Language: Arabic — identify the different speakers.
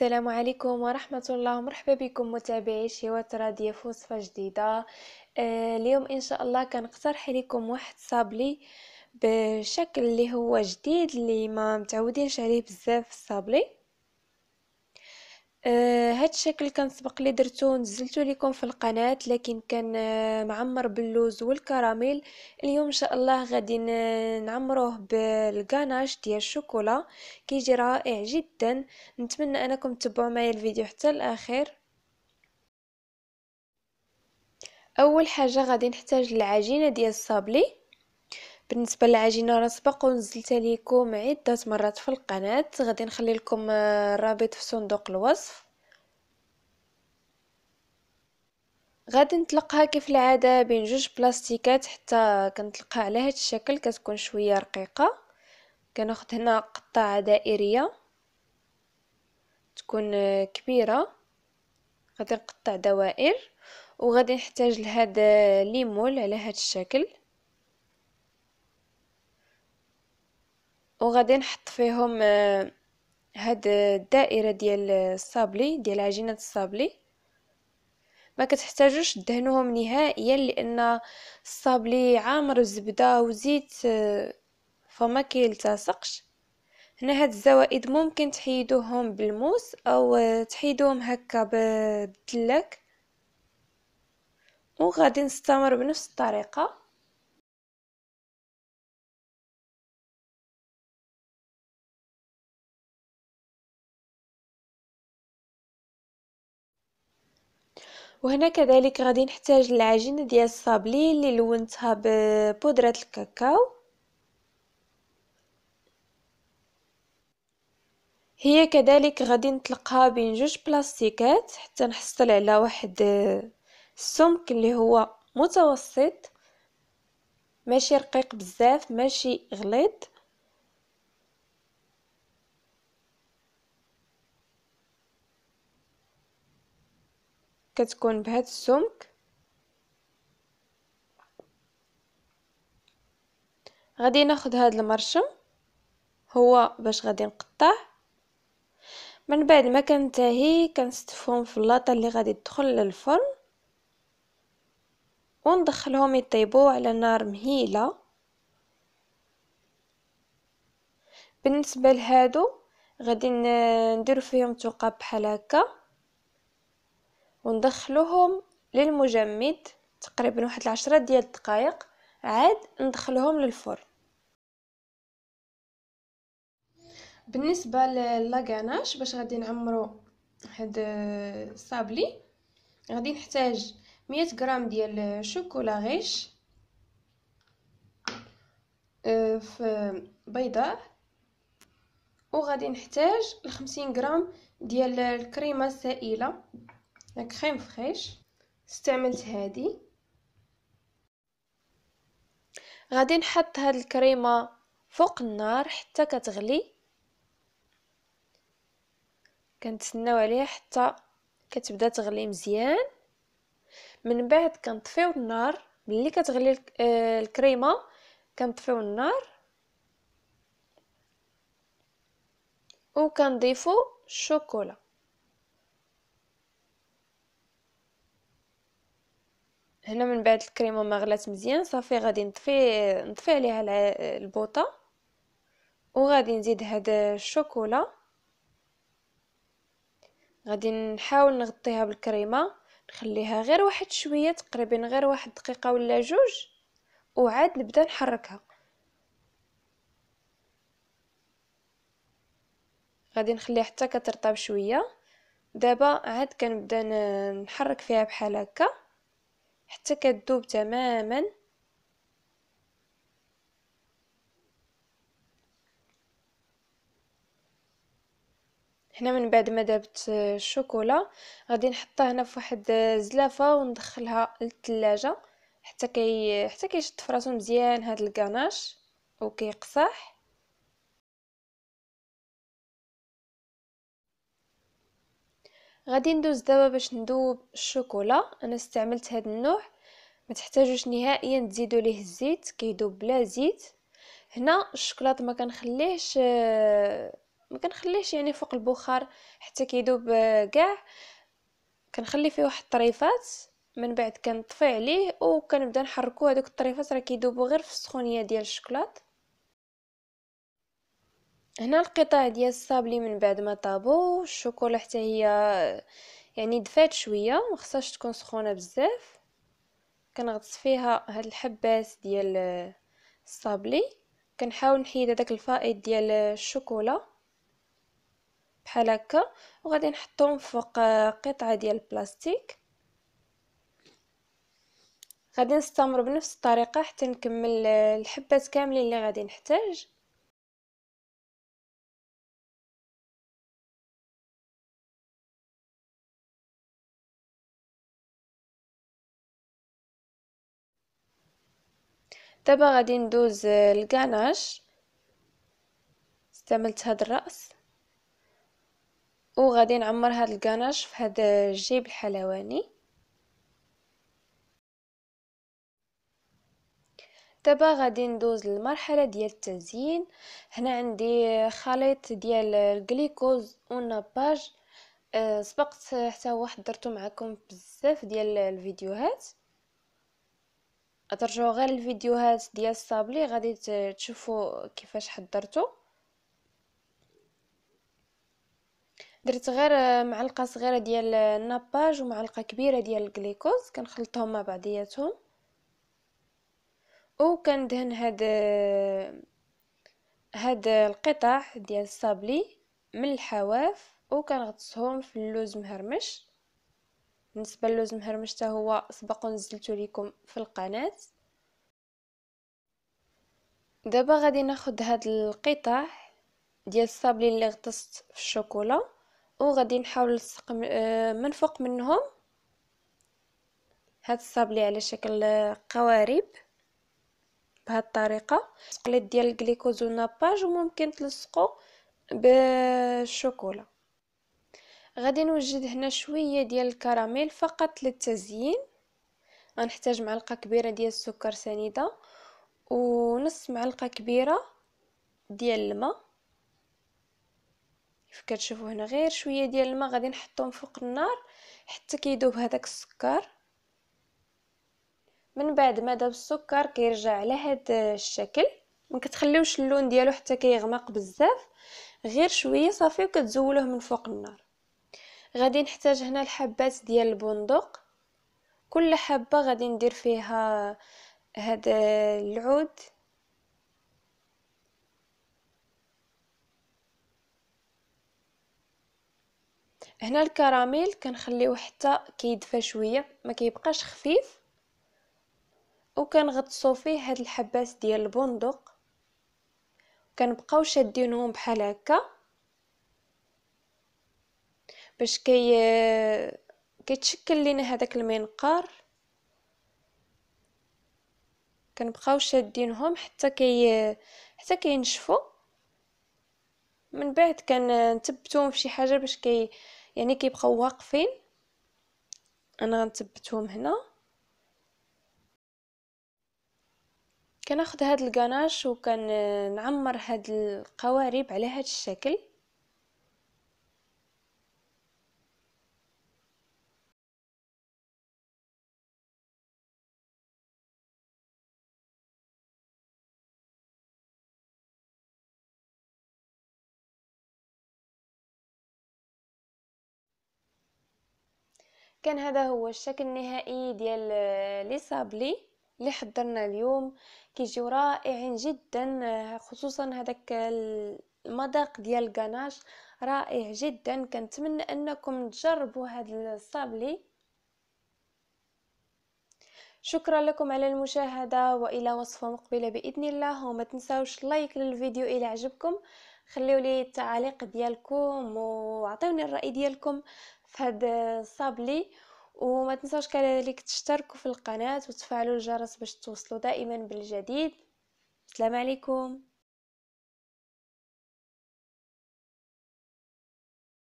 Speaker 1: السلام عليكم ورحمة الله ومرحبا بكم متابعي شيوات راديا في وصفة جديدة آه اليوم إن شاء الله كنقترح لكم واحد صابلي بشكل اللي هو جديد اللي ما متعودينش عليه بزاف الصابلي آه هاد الشكل كان سبق لي درتو نزلتو لكم في القناه لكن كان آه معمر باللوز والكراميل اليوم ان شاء الله غادي نعمروه بالكاناش ديال الشوكولا كيجي رائع جدا نتمنى انكم تتبعوا معايا الفيديو حتى الاخير اول حاجه غادي نحتاج العجينه ديال الصابلي بالنسبه للعجينه راه سبق ونزلتها لكم عده مرات في القناه غادي نخلي لكم الرابط آه، في صندوق الوصف غادي نطلقها كيف العاده بين جوج بلاستيكات حتى كنطلقها على هذا الشكل كتكون شويه رقيقه كناخذ هنا قطعه دائريه تكون آه، كبيره غادي نقطع دوائر وغادي نحتاج لهذا آه، ليمول على هذا الشكل وغادي نحط فيهم آه، هاد الدائره ديال الصابلي ديال عجينه الصابلي ما كتحتاجوش تدهنوهم نهائيا لان الصابلي عامر زبده وزيت آه، فما كيلتصقش هنا هاد الزوائد ممكن تحيدوهم بالموس او آه، تحيدوهم هكا بالدلاك وغادي نستمر بنفس الطريقه وهنا كذلك غادي نحتاج العجينه ديال الصابلي اللي لونتها ببودره الكاكاو هي كذلك غادي نطلقها بين جوج بلاستيكات حتى نحصل على واحد السمك اللي هو متوسط ماشي رقيق بزاف ماشي غليظ كتكون بهاد السمك غادي ناخد هاد المرشم هو باش غادي نقطع من بعد ما كنتهي كنستفهم في اللاطه اللي غادي تدخل للفرن وندخلهم يطيبو على نار مهيله بالنسبه لهادو غادي ندير فيهم ثقاب بحال هكا وندخلوهم للمجمد تقريبا واحد العشرة ديال الدقائق عاد ندخلهم للفرن بالنسبه للاكاناش باش غادي نعمرو هاد الصابلي غادي نحتاج مية غرام ديال شوكولا غيش آه، في بيضاء وغادي نحتاج الخمسين غرام ديال الكريمه السائله كريم فريش استعملت هذه غادي نحط هاد الكريمه فوق النار حتى كتغلي كنتسناو عليها حتى كتبدا تغلي مزيان من بعد كنطفيو النار ملي كتغلي آه، الكريمه كنطفيو النار وكنضيفو الشوكولا هنا من بعد الكريمه ما غلات مزيان صافي غادي نطفي نطفي عليها البوطه وغادي نزيد هاد الشوكولا غادي نحاول نغطيها بالكريمه نخليها غير واحد شويه تقريبا غير واحد دقيقه ولا جوج وعاد نبدا نحركها غادي نخليها حتى كترطب شويه دابا عاد كنبدا نحرك فيها بحال هكا حتى كتذوب تماما هنا من بعد ما دابت الشوكولا غادي نحطها هنا في واحد الزلافه وندخلها للثلاجه حتى كي حتى كيشد فراسو مزيان هذا الكاناش وكيقصح غادي ندوز دابا باش نذوب الشوكولا انا استعملت هذا النوع ما تحتاجوش نهائيا تزيدوا ليه الزيت كيدوب بلا زيت هنا الشكلاط ما كنخليهش ما كنخليهش يعني فوق البخار حتى كيدوب آه، كاع كنخلي فيه واحد الطريفات من بعد كنطفي عليه وكنبدا نحركو هذوك الطريفات راه كيدوبوا غير في السخونيه ديال الشكلاط هنا القطع ديال الصابلي من بعد ما طابو الشوكولا حتى هي يعني دفات شويه ما خصهاش تكون سخونه بزاف كنغطس فيها هاد الحبات ديال الصابلي كنحاول نحيد هذاك الفائض ديال الشوكولا بحال هكا وغادي نحطهم فوق قطعه ديال البلاستيك غادي نستمر بنفس الطريقه حتى نكمل الحبات كاملين اللي غادي نحتاج دابا غادي ندوز الكاناش استعملت هاد الراس وغادي نعمر هاد الكاناش في هاد الجيب الحلواني دابا غادي ندوز للمرحله ديال التزيين هنا عندي خليط ديال الجليكوز والناباج أه، سبقت حتى واحد درتو معكم بزاف ديال الفيديوهات ترجعوا غير الفيديوهات ديال الصابلي غادي تشوفوا كيفاش حضرته درت غير آه، معلقه صغيره ديال الناباج ومعلقه كبيره ديال الجليكوز كنخلطهم مع بعضياتهم وكندهن هاد آه، هاد القطع ديال الصابلي من الحواف وكنغطسهم في اللوز مهرمش بالنسبه للوز مهرمش حتى هو سبق ونزلته لكم في القناه دابا غادي ناخد هاد القطع ديال الصابلي اللي غطست في الشوكولا وغادي نحاول نلصق آه، من فوق منهم هاد الصابلي على شكل قوارب بهاد الطريقه تقليد ديال الجليكوز وناباج وممكن تلصقوا بالشوكولا غادي نوجد هنا شويه ديال الكراميل فقط للتزيين غنحتاج معلقه كبيره ديال السكر سنيده ونص معلقه كبيره ديال الماء كيف كتشوفوا هنا غير شويه ديال الماء غادي نحطهم فوق النار حتى كيذوب هذاك السكر من بعد ما ذاب السكر كيرجع على هذا الشكل ما كتخليوش اللون ديالو حتى كيغمق بزاف غير شويه صافي وكتزولوه من فوق النار غادي نحتاج هنا الحبات ديال البندق كل حبه غادي ندير فيها هاد العود هنا الكراميل كنخليوه حتى كيدفى شويه ما كيبقاش خفيف وكنغطسو فيه هاد الحبات ديال البندق كنبقاو شادينهم بحال هكا باش كي كيتشكل لينا هذاك المنقار كنبقاو شادينهم حتى كي حتى كينشفوا من بعد كنثبتوهم فشي حاجه باش كي يعني كيبقاو واقفين انا غنثبتهم هنا كناخذ هاد الكناش وكنعمر هاد القوارب على هاد الشكل كان هذا هو الشكل النهائي ديال آه، لي صابلي اللي حضرنا اليوم كيجيو رائعين جدا آه، خصوصا هذاك المذاق ديال الكناش رائع جدا كنتمنى انكم تجربوا هذا الصابلي شكرا لكم على المشاهده والى وصفه مقبله باذن الله وما تنساوش لايك للفيديو الى عجبكم خليو لي التعاليق ديالكم وعطيوني الراي ديالكم في هذا الصابلي وما تنساوش كذلك تشتركوا في القناه وتفعلوا الجرس باش توصلوا دائما بالجديد السلام عليكم